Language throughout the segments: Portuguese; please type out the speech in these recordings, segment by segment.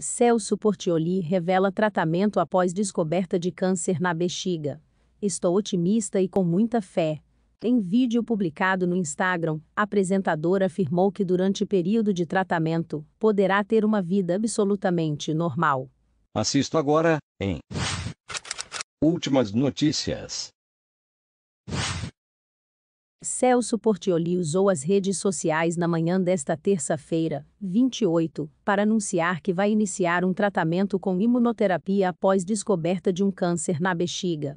Celso Portioli revela tratamento após descoberta de câncer na bexiga. Estou otimista e com muita fé. Em vídeo publicado no Instagram, a apresentadora afirmou que durante período de tratamento poderá ter uma vida absolutamente normal. Assisto agora em Últimas notícias. Celso Portioli usou as redes sociais na manhã desta terça-feira, 28, para anunciar que vai iniciar um tratamento com imunoterapia após descoberta de um câncer na bexiga.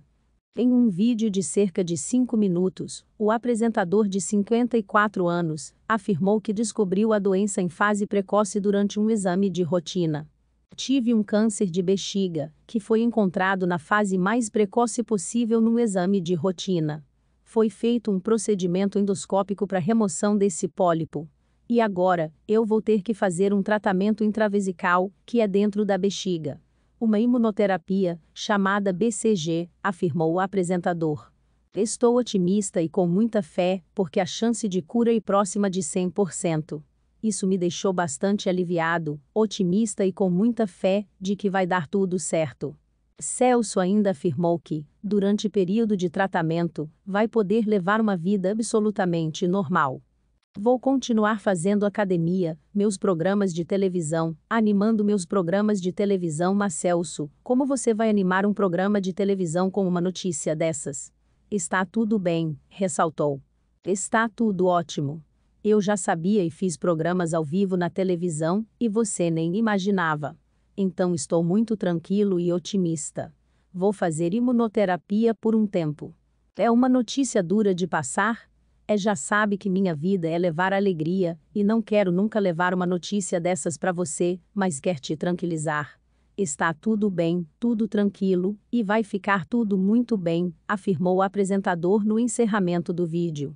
Em um vídeo de cerca de 5 minutos, o apresentador de 54 anos afirmou que descobriu a doença em fase precoce durante um exame de rotina. Tive um câncer de bexiga, que foi encontrado na fase mais precoce possível num exame de rotina foi feito um procedimento endoscópico para remoção desse pólipo. E agora, eu vou ter que fazer um tratamento intravesical, que é dentro da bexiga. Uma imunoterapia, chamada BCG, afirmou o apresentador. Estou otimista e com muita fé, porque a chance de cura é próxima de 100%. Isso me deixou bastante aliviado, otimista e com muita fé de que vai dar tudo certo. Celso ainda afirmou que, durante período de tratamento, vai poder levar uma vida absolutamente normal. Vou continuar fazendo academia, meus programas de televisão, animando meus programas de televisão, mas Celso, como você vai animar um programa de televisão com uma notícia dessas? Está tudo bem, ressaltou. Está tudo ótimo. Eu já sabia e fiz programas ao vivo na televisão, e você nem imaginava então estou muito tranquilo e otimista. Vou fazer imunoterapia por um tempo. É uma notícia dura de passar? É já sabe que minha vida é levar alegria, e não quero nunca levar uma notícia dessas para você, mas quer te tranquilizar. Está tudo bem, tudo tranquilo, e vai ficar tudo muito bem, afirmou o apresentador no encerramento do vídeo.